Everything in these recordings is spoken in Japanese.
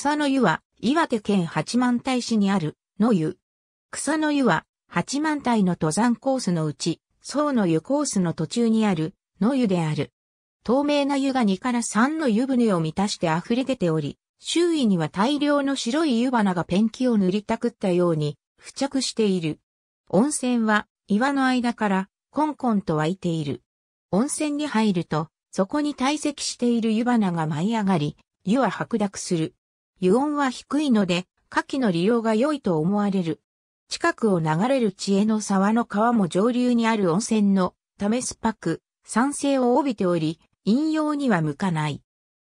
草の湯は、岩手県八幡平市にある、の湯。草の湯は、八幡平の登山コースのうち、層の湯コースの途中にある、の湯である。透明な湯が2から3の湯船を満たして溢れ出ており、周囲には大量の白い湯花がペンキを塗りたくったように、付着している。温泉は、岩の間から、コンコンと湧いている。温泉に入ると、そこに堆積している湯花が舞い上がり、湯は白濁する。湯温は低いので、夏季の利用が良いと思われる。近くを流れる知恵の沢の川も上流にある温泉のためスパク、酸性を帯びており、飲用には向かない。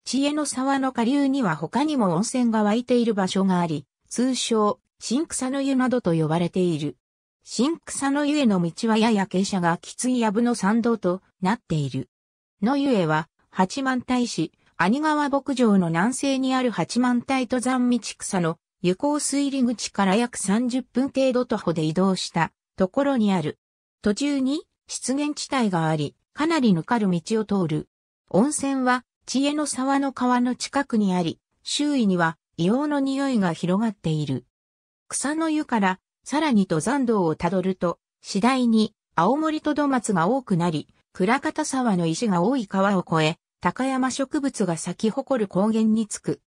知恵の沢の下流には他にも温泉が湧いている場所があり、通称、新草の湯などと呼ばれている。新草の湯への道はやや傾斜がきつい藪の参道となっている。の湯へは、八幡大師、兄川牧場の南西にある八幡平登山道草の湯行水入口から約30分程度徒歩で移動したところにある。途中に湿原地帯があり、かなりぬかる道を通る。温泉は知恵の沢の川の近くにあり、周囲には硫黄の匂いが広がっている。草の湯からさらに登山道をたどると、次第に青森と土松が多くなり、倉方沢の石が多い川を越え、高山植物が咲き誇る高原に着く。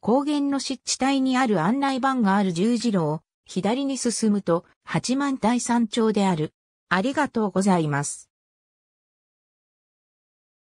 高原の湿地帯にある案内板がある十字路を左に進むと八幡大山町である。ありがとうございます。